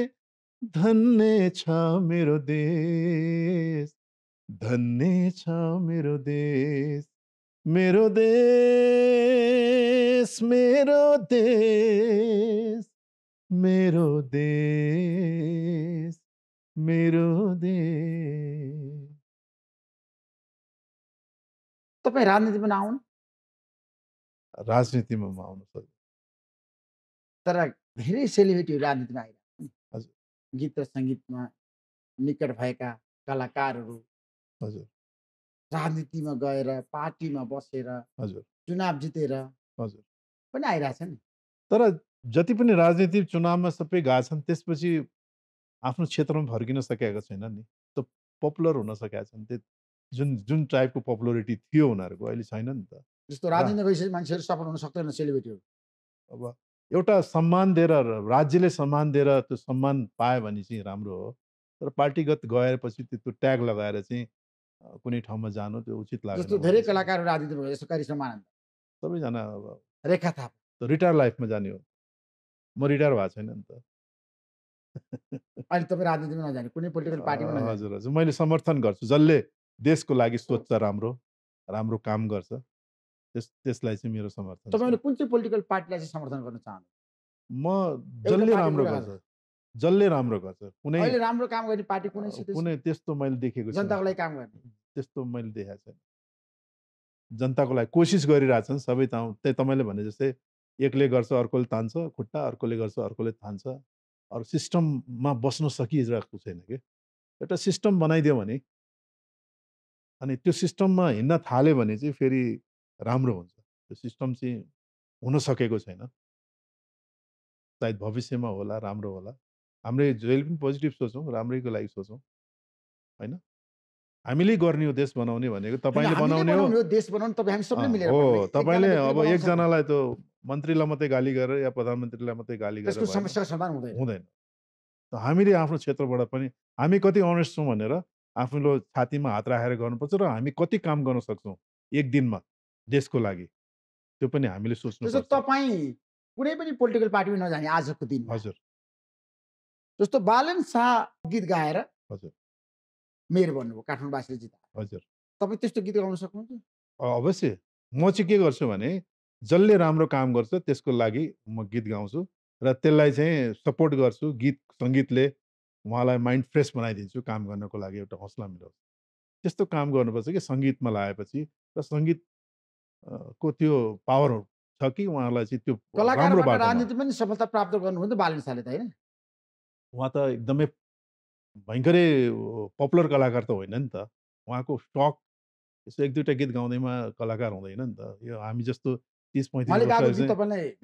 धन्य छ मेरो देश धन्य छ मेरो देश मेरो देश मेरो देश मेरो देश मेरो देश तपाईँ राजनीतिमा नआउनु राजनीतिमा म आउनु सक्छु तर धेरै सेलिब्रेटीहरू राजनीतिमा आइरहेको गीत र सङ्गीतमा निकट भएका कलाकारहरू हजुर राजनीतिमा गएर पार्टीमा बसेर हजुर चुनाव जितेर हजुर पनि आइरहेछ नि तर जति पनि राजनीति चुनावमा सबै गएका छन् त्यसपछि आफ्नो क्षेत्रमा फर्किन सकेका छैनन् नि त पपुलर हुन सकेका छन् त्यो जुन जुन टाइपको पपुलरिटी थियो उनीहरूको अहिले छैन नि त जस्तो राजनीति भइसकेपछि मान्छेहरू सफल हुन सक्दैन सेलिब्रिटीहरू अब एउटा सम्मान दिएर राज्यले सम्मान दिएर त्यो सम्मान पायो भने चाहिँ राम्रो हो तर पार्टीगत गएपछि त्यो ट्याग लगाएर चाहिँ कुनै ठाउँमा जानु त्यो उचित लाग्छ जस्तो धेरै कलाकारहरू आदित्य भयो जस्तो करिश्मा आनन्द सबैजना अब रेखा थापा रिटायर लाइफमा जाने हो म रिटायर भएको छैन नि त अहिले तपाईँ राजनीतिमा नजाने कुनै पोलिटिकल पार्टीमा हजुर हजुर मैले समर्थन गर्छु जसले देशको लागि सोच्छ राम्रो राम्रो काम गर्छ त्यस त्यसलाई चाहिँ मेरो समर्थन तपाईँले कुन चाहिँ पोलिटिकल पार्टीलाई चाहिँ समर्थन गर्न चाहनुहुन्छ म जसले राम्रो गर्छ जसले राम्रो गर्छ कुनै राम्रो काम गर्ने पार्टी कुनै कुनै त्यस्तो मैले देखेको जनताको लागि काम गर्ने त्यस्तो मैले देखाएको छैन जनताको लागि कोसिस गरिरहेछन् सबै ठाउँ त्यही तपाईँले भने जस्तै एकले गर्छ अर्कोले तान्छ खुट्टा अर्कोले गर्छ अर्कोले तान्छ अरू सिस्टममा बस्न सकिरहेको छैन कि एउटा सिस्टम बनाइदियो भने अनि त्यो सिस्टममा हिँड्न थाल्यो भने चाहिँ फेरि राम्रो हुन्छ त्यो सिस्टम चाहिँ हुन सकेको छैन सायद भविष्यमा होला राम्रो होला हामीले जहिले पनि पोजिटिभ सोचौँ, राम्रैको लागि सोचौँ। होइन? हामीले गर्ने हो देश बनाउने भनेको तपाईँले बनाउने हो हो, देश बनाउनु तपाईँ हामी मिलेर हो। तपाईँले अब एकजनालाई त्यो मन्त्रीलाई मात्रै गाली गरेर या प्रधानमन्त्रीलाई मात्रै गाली गरेर त्यसको समाधान हुँदैन। हुँदैन। त हामीले आफ्नो क्षेत्रबाट पनि हामी कति अनेस्ट छौँ भनेर आफ्नो छातीमा हात राखेर गर्नुपर्छ र हामी कति काम गर्न सक्छौँ एक दिनमा देशको लागि, त्यो पनि हामीले सोच्नुपर्छ। तपाईँ कुनै पनि पोलिटिकल पार्टीमा नजाने आजको दिन हजुर। जस्तो बालन शाह गीत गाएर मेयर भन्नुभयो काठमाडौँ जितायो हजुर तपाईँ त्यस्तो गीत गाउन सक्नुहुन्छ अवश्य म चाहिँ के गर्छु भने जसले राम्रो काम गर्छ त्यसको लागि म गीत गाउँछु र त्यसलाई चाहिँ सपोर्ट गर्छु गीत सङ्गीतले उहाँलाई माइन्ड फ्रेस बनाइदिन्छु काम गर्नको लागि एउटा हौसला मिलाउँछ त्यस्तो काम गर्नुपर्छ कि सङ्गीतमा लगाएपछि र सङ्गीत को त्यो पावर छ कि उहाँलाई चाहिँ त्यो राम्रो राजनीति पनि सफलता प्राप्त गर्नुहुन्छ बालन शाहले त होइन उहाँ त एकदमै भयङ्करै पपुलर कलाकार त होइन नि त उहाँको स्टक यसो एक दुईवटा गीत गाउँदैमा कलाकार हुँदैन नि त यो हामी जस्तो तिस पैँतिस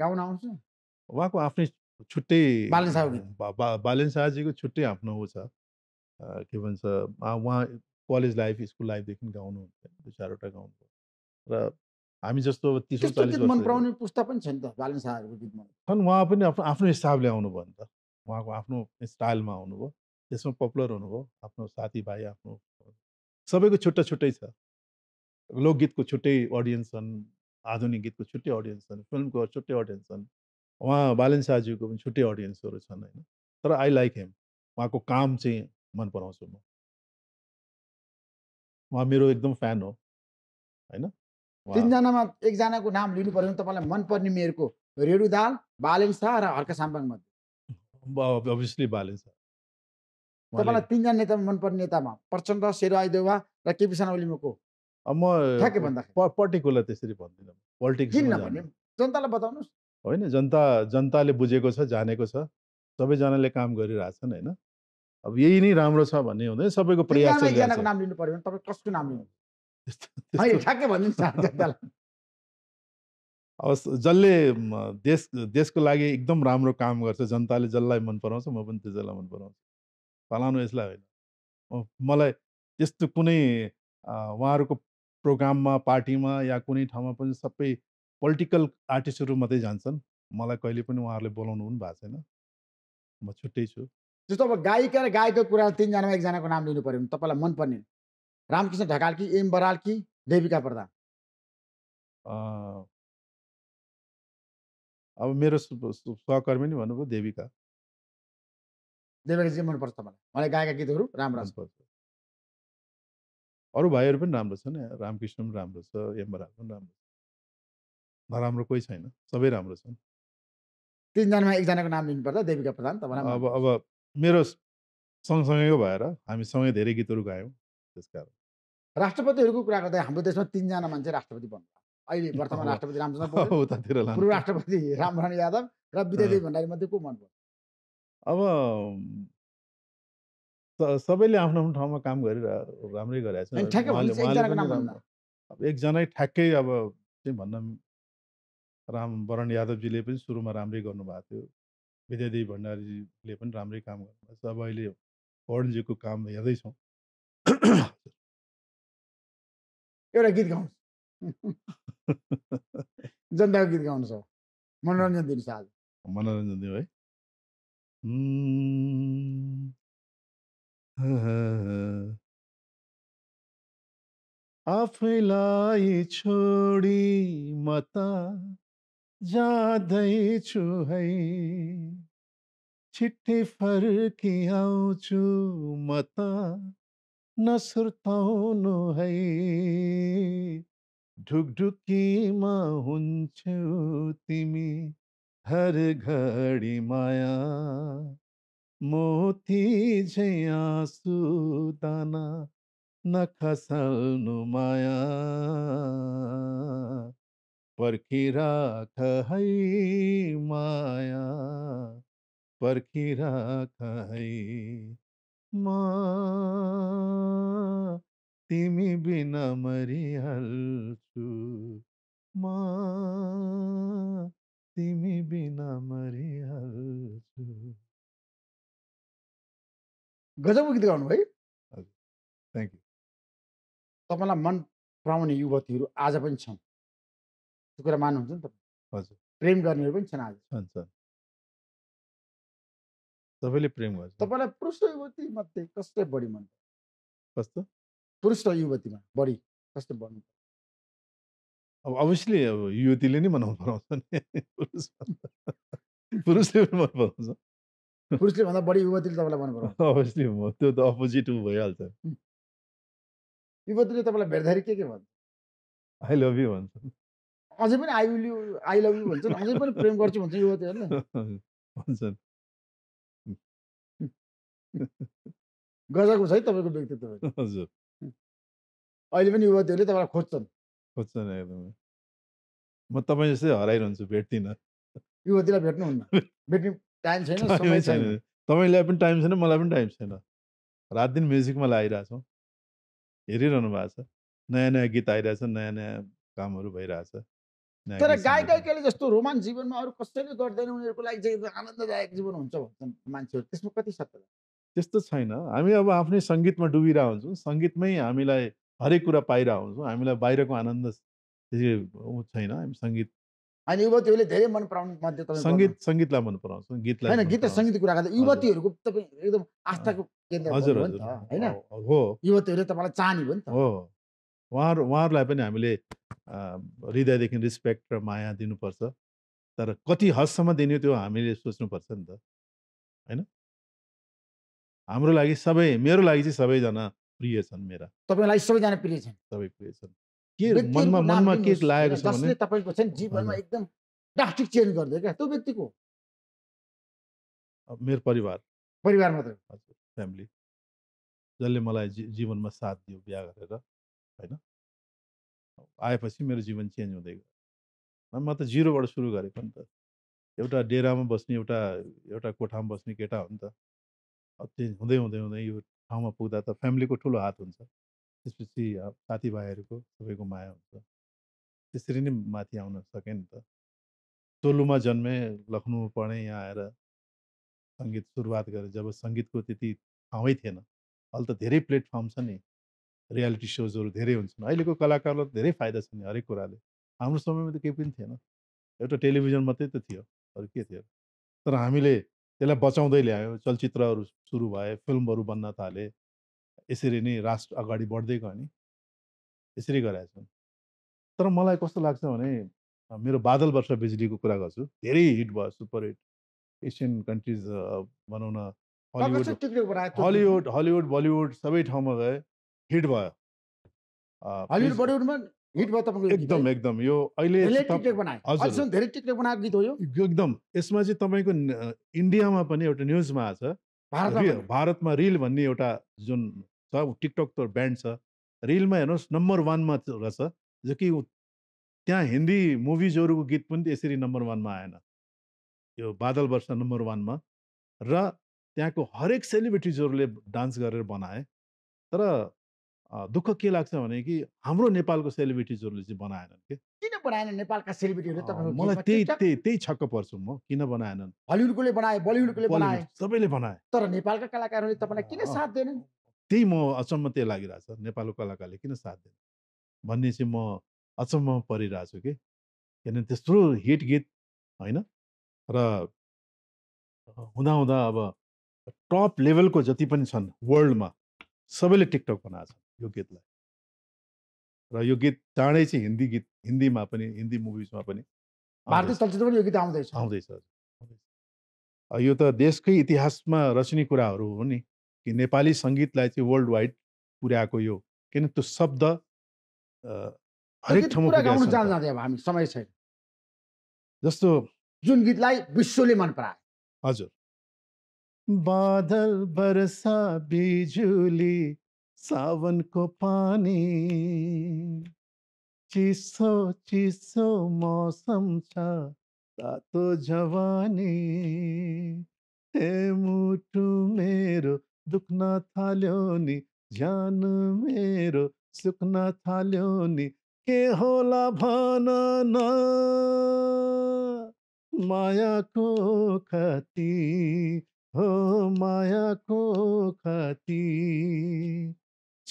गाउन आउँछ उहाँको आफ्नै छुट्टै बालन शाहजीको छुट्टै आफ्नो ऊ छ के भन्छ उहाँ कलेज लाइफ स्कुल लाइफदेखि गाउनुहुन्छ दुई चारवटा गाउनुभयो र हामी जस्तो तिस मन पराउने पुस्ता पनि छ नि त बालन शाहको गीत छन् उहाँ पनि आफ्नो आफ्नो हिसाबले आउनुभयो नि त उहाँको आफ्नो स्टाइलमा आउनुभयो त्यसमा पपुलर हुनुभयो आफ्नो साथीभाइ आफ्नो सबैको छुट्टा छुट्टै छ लोकगीतको छुट्टै अडियन्स छन् आधुनिक गीतको छुट्टै अडियन्स छन् फिल्मको छुट्टै अडियन्स छन् उहाँ बालन शाहज्यूको पनि छुट्टै अडियन्सहरू छन् होइन तर आई लाइक हिम उहाँको काम चाहिँ मन पराउँछु म उहाँ मेरो एकदम फ्यान हो होइन तिनजनामा एकजनाको नाम लिनु पऱ्यो भने तपाईँलाई मनपर्ने मेरोको रेणु दाल बालेन शाह र हर्का साम्पाङ मध्ये अभियसली बाले छ तपाईँलाई तिनजना नेता मनपर्ने नेतामा प्रचण्ड शेरवाई देवा र केपी शर्मा ओलीमा को म पर्टिकुलर त्यसरी भन्दिनँ पोलिटिक्स जनतालाई बताउनुहोस् होइन जनता जनताले बुझेको छ जानेको छ सबैजनाले काम गरिरहेछन् होइन अब यही नै राम्रो छ भन्ने हुँदैन सबैको प्रयास नाम लिनु पर्यो भने तपाईँ कसको नाम लिनु ठ्याक्कै भनिदिनु जनतालाई अब जसले देश देशको लागि एकदम राम्रो काम गर्छ जनताले जसलाई मन पराउँछ म पनि त्यसलाई मन पराउँछु फलानु यसलाई होइन मलाई त्यस्तो कुनै उहाँहरूको प्रोग्राममा पार्टीमा या कुनै ठाउँमा पनि सबै पोलिटिकल आर्टिस्टहरू मात्रै जान्छन् मलाई कहिले पनि उहाँहरूले बोलाउनु पनि भएको छैन म छुट्टै छु जस्तो अब गायिका र गायकको कुरा तिनजनामा एकजनाको नाम लिनु पऱ्यो भने तपाईँलाई मनपर्ने रामकृष्ण ढकाल कि एम बराल कि देविका प्रधान अब मेरो सहकर्मी नै भन्नुभयो देविका। देविकाजी मनपर्छ मलाई मलाई गाएका गीतहरू राम्रो मनपर्छ। अरू भाइहरू पनि राम्रो छन्, रामकृष्ण पनि राम्रो छ, यमराज पनि राम्रो छ। नराम्रो कोही छैन, सबै राम्रो छन्। तिनजनामा एकजनाको नाम लिनुपर्दा देविका प्रधान तपाईँलाई अब अब मेरो सँगसँगैको भएर हामी सँगै धेरै गीतहरू गायौँ त्यसकारण। राष्ट्रपतिहरूको कुरा गर्दा हाम्रो देशमा तिनजना मान्छे राष्ट्रपति बन्नुभयो। अहिले वर्तमान राष्ट्रपति रामचन्द्र पौडेल पूर्व राष्ट्रपति रामरण यादव र विद्यादेवी भण्डारी मध्ये को मन पर्छ अब सबैले आफ्नो आफ्नो ठाउँमा काम गरिरहेको राम्रै गरेछ एकजनै ठ्याक्कै अब चाहिँ भन्न राम वरण यादवजीले पनि सुरुमा राम्रै गर्नुभएको थियो विद्यादेवी भण्डारीजीले पनि राम्रै काम गर्नुभएको छ अब अहिले वरणजीको काम हेर्दैछौँ एउटा गीत गाउनु जनता गीत गाउनु छ मनोरञ्जन दिनुहोस् आज मनोरञ्जन दियो है हम्म। आफैलाई छोडी म त जाँदैछु है छिट्टै फर्की आउँछु म त नसुर्ताउनु है ढुकढुकीमा हुन्छौ तिमी हर घड़ी माया मोती झै आँसु दाना नखसल्नु माया पर्खिराख है माया पर्खिराख है मा तिमी बिना मरिहाल्छु म तिमी बिना मरिहाल्छु। गजब गीत गाउनु है। हजुर, थ्याङ्क यू। तपाईँलाई मन पराउने युवतीहरू आज पनि छन्। त्यो कुरा मान्नुहुन्छ नि तपाईँ? हजुर। प्रेम गर्नेहरू पनि छन् आज। छन्, छन्। सबैले प्रेम गर्छ। तपाईँलाई पुरुष युवती मध्ये कसले बढी मन कस्तो? पुरुष र युवतीमा बढी कस्तो भन्नु अब अभियसली अब युवतीले नै मनाउनु पराउँछ नि पुरुषले पनि मन पराउँछ पुरुषले भन्दा बढी युवतीले तपाईँलाई मन पराउँछ अभियसली त्यो त अपोजिट भइहाल्छ युवतीले तपाईँलाई भेट्दाखेरि के के भन्छ आई लभ यु भन्छ अझै पनि I will you I love you भन्छन् अझै पनि प्रेम गर्छु भन्छ युवतीहरूले भन्छन् गजाको छ है तपाईँको व्यक्तित्व हजुर अहिले पनि युवतीहरूले तपाईँलाई खोज्छन् खोज्छन् एकदमै म तपाईँ जस्तै हराइरहन्छु भेट्दिनँ युवतीलाई भेट्नुहुन्न भेट्ने टाइम छैन समय छैन तपाईँलाई पनि टाइम छैन मलाई पनि टाइम छैन रात दिन म्युजिकमा लगाइरहेछौँ हेरिरहनु भएको छ नयाँ नयाँ गीत आइरहेछ नयाँ नयाँ कामहरू भइरहेछ तर गायिकाले जस्तो रोमान जीवनमा अरू कसैले गर्दैन उनीहरूको लागि चाहिँ आनन्ददायक जीवन हुन्छ भन्छन् मान्छेहरू त्यसमा कति सत्य त्यस्तो छैन हामी अब आफ्नै सङ्गीतमा डुबिरहेको हुन्छौँ सङ्गीतमै हामीलाई हरेक कुरा पाइरहन्छौँ हामीलाई बाहिरको आनन्द छैन हामी सङ्गीत अनि युवतीहरूले धेरै मन पराउनु मध्ये सङ्गीत सङ्गीतलाई मन पराउँछ गीतलाई होइन गीत र सङ्गीत कुरा गर्दा युवतीहरूको तपाईँ एकदम आस्थाको केन्द्र हजुर होइन हो युवतीहरूले तपाईँलाई चाहने हो नि त हो उहाँहरू उहाँहरूलाई पनि हामीले हृदयदेखि रिस्पेक्ट र माया दिनुपर्छ तर कति हदसम्म दिने त्यो हामीले सोच्नुपर्छ नि त होइन हाम्रो लागि सबै मेरो लागि चाहिँ सबैजना प्रिय छन् मेरा तपाईँलाई सबैजना प्रिय छन् सबै प्रिय छन् के मनमा मनमा के लागेको छ भने तपाईँको छ जीवनमा एकदम ड्रास्टिक चेन्ज गर्दै क्या त्यो व्यक्तिको मेरो परिवार परिवार मात्रै हजुर फ्यामिली जसले मलाई जीवनमा साथ दियो बिहा गरेर होइन आएपछि मेरो जीवन चेन्ज हुँदै गयो म त जिरोबाट सुरु गरेको नि त एउटा डेरामा बस्ने एउटा एउटा कोठामा बस्ने केटा हो नि त चेन्ज हुँदै हुँदै हुँदै यो ठाउँमा पुग्दा त फ्यामिलीको ठुलो हात हुन्छ त्यसपछि साथीभाइहरूको सबैको माया हुन्छ त्यसरी नै माथि आउन सकेन नि त सोलुमा जन्मे लखनऊ पढेँ यहाँ आएर सङ्गीत सुरुवात गरेँ जब सङ्गीतको त्यति ठाउँै थिएन अहिले त धेरै प्लेटफर्म छ नि रियालिटी सोजहरू धेरै हुन्छन् अहिलेको कलाकारलाई धेरै फाइदा छ नि हरेक कुराले हाम्रो समयमा त केही पनि थिएन एउटा टेलिभिजन मात्रै त थियो अरू के थियो तर हामीले त्यसलाई बचाउँदै ल्यायो चलचित्रहरू सुरु भए फिल्महरू बन्न थाले यसरी नै राष्ट्र अगाडि बढ्दै गयो नि यसरी गराएको छ तर मलाई कस्तो लाग्छ भने मेरो बादल वर्ष बिजुलीको कुरा गर्छु धेरै हिट भयो सुपर हिट एसियन कन्ट्रिज भनौँ न हलिउड हलिउड हलिउड बलिउड सबै ठाउँमा गए हिट भयो हलिउड बलिउडमा हिट भयो तपाईँको एकदम एकदम यो अहिले धेरै टिकटक बनाएको गीत हो यो एकदम यसमा चाहिँ तपाईँको इन्डियामा पनि एउटा न्युजमा आएको छ भारतमा रिल भन्ने एउटा जुन छ टिकटक त ब्यान्ड छ रिलमा हेर्नुहोस् नम्बर वानमा रहेछ जो कि त्यहाँ हिन्दी मुभिजहरूको गीत पनि यसरी नम्बर वानमा आएन यो बादल वर्ष नम्बर वानमा र त्यहाँको हरेक सेलिब्रिटिजहरूले डान्स गरेर बनाए तर दुःख के लाग्छ भने कि हाम्रो नेपालको सेलिब्रिटिजहरूले चाहिँ बनाएनन् कि किन बनाएनन् नेपालका सेलिब्रिटीहरू मलाई त्यही त्यही त्यही छक्क पर्छु म किन बनाएनन् हलिउडकोले बनाए बलिउडकोले बनाए सबैले बनाए तर नेपालका कलाकारहरूले तपाईँलाई किन साथ दिएनन् त्यही म अचम्म त्यही लागिरहेछ नेपालको कलाकारले किन साथ दिएन भन्ने चाहिँ म अचम्म परिरहेछु कि किनभने त्यत्रो हिट गीत होइन र हुँदाहुँदा अब टप लेभलको जति पनि छन् वर्ल्डमा सबैले टिकटक बनाएको छ यो गीतलाई र यो गीत चाँडै चाहिँ हिन्दी गीत हिन्दीमा पनि हिन्दी मुभिजमा पनि भारतीय चलचित्रमा यो गीत आउँदैछ आउँदैछ यो त देशकै इतिहासमा रचने कुराहरू हो नि कि नेपाली सङ्गीतलाई चाहिँ वर्ल्ड वाइड पुर्याएको यो किन त्यो शब्द हरेक ठाउँमा समय छैन जस्तो जुन गीतलाई विश्वले मन पराए हजुर बादल बरसा बिजुली सावन को पानी चीसो चीसो मौसम छा तातो जवानी ए मुठु मेरो दुख न थाल्यो नि ज्यान मेरो सुख न थाल्यो नि के होला भन न को खती हो को खती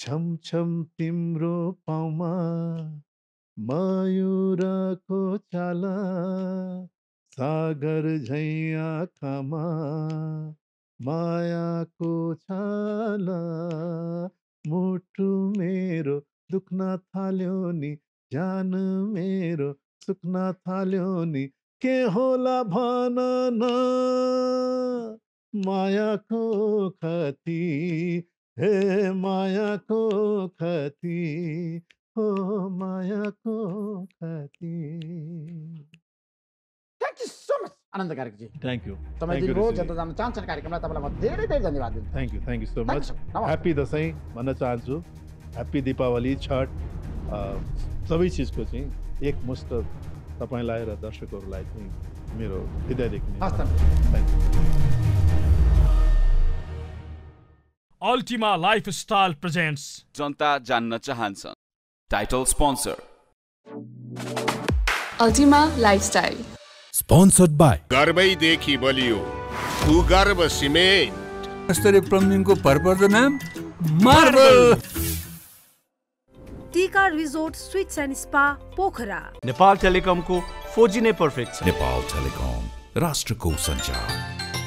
छम छम तिम्रो पाउमा मयुरको चाला, सागर झै आँखामा मायाको छाला मुटु मेरो दुख्न थाल्यो नि ज्यान मेरो सुक्न थाल्यो नि के होला भन न मायाको खती हे मायाको खति हो मायाको खति thank you so much Anand कार्कीजी थ्याङ्क यू तपाईँ दिनुभयो जनता जान चाहन्छन् कार्यक्रममा तपाईँलाई म धेरै धेरै धन्यवाद दिन्छु thank you thank you so much happy Dashain भन्न चाहन्छु ह्याप्पी दिपावली छठ सबै चिजको चाहिँ एकमुष्ट तपाईँलाई र दर्शकहरूलाई चाहिँ मेरो हृदयदेखि हस् thank you Ultima Lifestyle presents जनता जान्न चाहन्छ title sponsor Ultima Lifestyle sponsored by गर्वैदेखि बलियो भूगर्भ सिमेन्ट स्तरीय प्लम्बिङको भरपर्दो नाम marble Tika resort suites and spa Pokhara Nepal टेलिकमको फोजी नै पर्फेक्ट छ नेपाल टेलिकम राष्ट्रको सञ्चार